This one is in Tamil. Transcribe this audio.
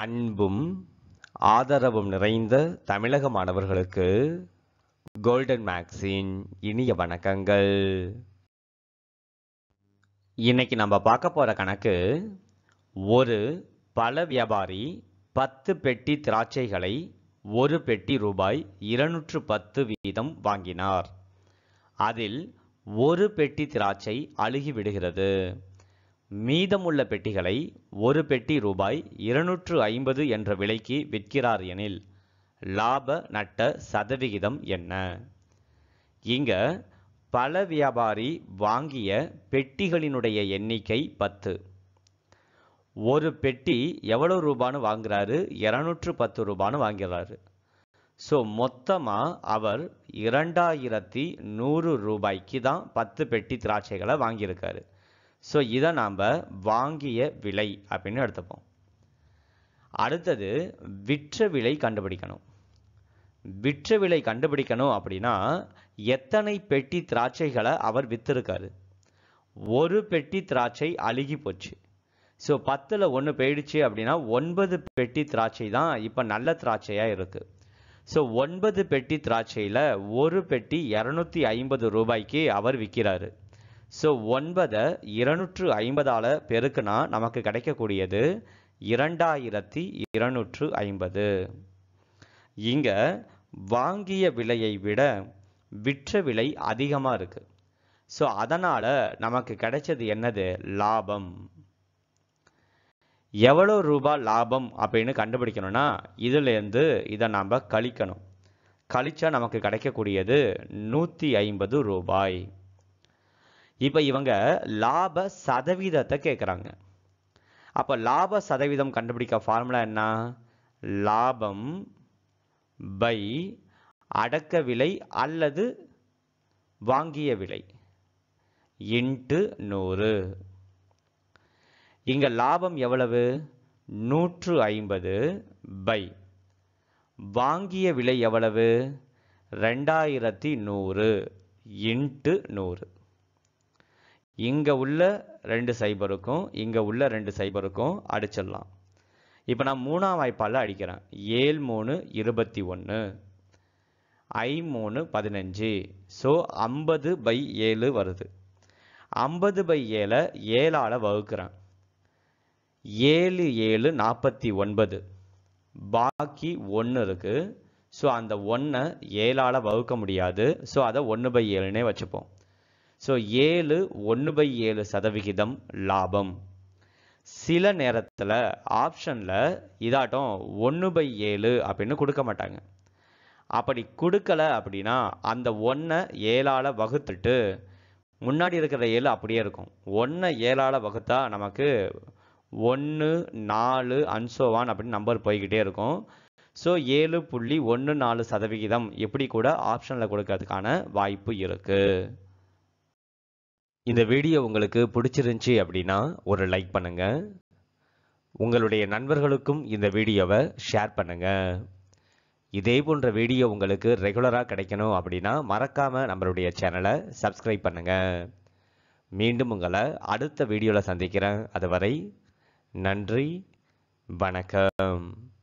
அன்பும் ஆதரவும் நிறைந்த தமிழக மாணவர்களுக்கு கோல்டன் மேக்ஸின் இனிய வணக்கங்கள் இன்னைக்கு நம்ம பார்க்க போகிற கணக்கு ஒரு பல வியாபாரி பத்து பெட்டி திராட்சைகளை ஒரு பெட்டி ரூபாய் இருநூற்று பத்து வீதம் வாங்கினார் அதில் ஒரு பெட்டி திராட்சை அழுகிவிடுகிறது மீதமுள்ள பெட்டிகளை ஒரு பெட்டி ரூபாய் இருநூற்று ஐம்பது என்ற விலைக்கு விற்கிறார் எனில் லாப நட்ட சதவிகிதம் என்ன இங்க பல வியாபாரி வாங்கிய பெட்டிகளினுடைய எண்ணிக்கை பத்து ஒரு பெட்டி எவ்வளோ ரூபான்னு வாங்குறாரு இரநூற்று பத்து ரூபான்னு வாங்குறாரு ஸோ மொத்தமாக அவர் இரண்டாயிரத்தி நூறு ரூபாய்க்கு தான் பத்து பெட்டி திராட்சைகளை வாங்கியிருக்காரு ஸோ இதை நாம் வாங்கிய விலை அப்படின்னு எடுத்துப்போம் அடுத்தது விற்ற விலை கண்டுபிடிக்கணும் விற்ற விலை கண்டுபிடிக்கணும் அப்படின்னா எத்தனை பெட்டி திராட்சைகளை அவர் விற்றுருக்காரு ஒரு பெட்டி திராட்சை அழுகி போச்சு ஸோ பத்தில் ஒன்று போயிடுச்சு அப்படின்னா ஒன்பது பெட்டி திராட்சை தான் இப்போ நல்ல திராட்சையாக இருக்குது ஸோ ஒன்பது பெட்டி திராட்சையில் ஒரு பெட்டி இரநூத்தி ஐம்பது ரூபாய்க்கு அவர் விற்கிறாரு ஸோ ஒன்பதை இருநூற்று ஐம்பதால் பெருக்குனா நமக்கு கிடைக்கக்கூடியது இரண்டாயிரத்தி இருநூற்று ஐம்பது இங்கே வாங்கிய விலையை விட விற்ற விலை அதிகமாக இருக்குது ஸோ அதனால் நமக்கு கிடைச்சது என்னது லாபம் எவ்வளோ ரூபாய் லாபம் அப்படின்னு கண்டுபிடிக்கணும்னா இதுலேருந்து இதை நாம் கழிக்கணும் கழிச்சா நமக்கு கிடைக்கக்கூடியது நூற்றி ஐம்பது ரூபாய் இப்போ இவங்க லாப சதவீதத்தை கேட்குறாங்க அப்போ லாப சதவீதம் கண்டுபிடிக்க ஃபார்முலா என்ன லாபம் பை அடக்க விலை அல்லது வாங்கிய விலை இன்ட்டு நூறு இங்கே லாபம் எவ்வளவு நூற்று ஐம்பது பை வாங்கிய விலை எவ்வளவு ரெண்டாயிரத்தி நூறு இன்ட்டு நூறு இங்கே உள்ள ரெண்டு சைபருக்கும் இங்கே உள்ள ரெண்டு சைபருக்கும் அடிச்சிடலாம் இப்போ நான் மூணாம் வாய்ப்பால் அடிக்கிறேன் ஏழு மூணு இருபத்தி ஒன்று ஐ மூணு பதினஞ்சு ஸோ ஐம்பது பை ஏழு வருது ஐம்பது பை ஏழை ஏழால் வகுக்கிறேன் ஏழு ஏழு நாற்பத்தி ஒன்பது பாக்கி ஒன்று இருக்குது ஸோ அந்த ஒன்றை ஏழால் வகுக்க முடியாது ஸோ அதை ஒன்று பை ஏழுனே வச்சுப்போம் ஸோ ஏழு ஒன்று பை ஏழு சதவிகிதம் லாபம் சில நேரத்தில் ஆப்ஷனில் இதாட்டம் ஒன்று பை ஏழு அப்படின்னு கொடுக்க மாட்டாங்க அப்படி கொடுக்கல அப்படின்னா அந்த ஒன்றை ஏழால் வகுத்துட்டு முன்னாடி இருக்கிற ஏழு அப்படியே இருக்கும் ஒன்றை ஏழால் வகுத்தா நமக்கு ஒன்று நாலு அன்சோவான் அப்படின்னு நம்பர் போய்கிட்டே இருக்கும் ஸோ ஏழு புள்ளி ஒன்று நாலு சதவிகிதம் எப்படி கூட ஆப்ஷனில் கொடுக்கறதுக்கான வாய்ப்பு இருக்குது இந்த வீடியோ உங்களுக்கு பிடிச்சிருந்துச்சி அப்படின்னா ஒரு லைக் பண்ணுங்கள் உங்களுடைய நண்பர்களுக்கும் இந்த வீடியோவை ஷேர் பண்ணுங்கள் இதே போன்ற வீடியோ உங்களுக்கு ரெகுலராக கிடைக்கணும் அப்படின்னா மறக்காமல் நம்மளுடைய சேனலை சப்ஸ்கிரைப் பண்ணுங்கள் மீண்டும் உங்களை அடுத்த வீடியோவில் சந்திக்கிறேன் அதுவரை நன்றி வணக்கம்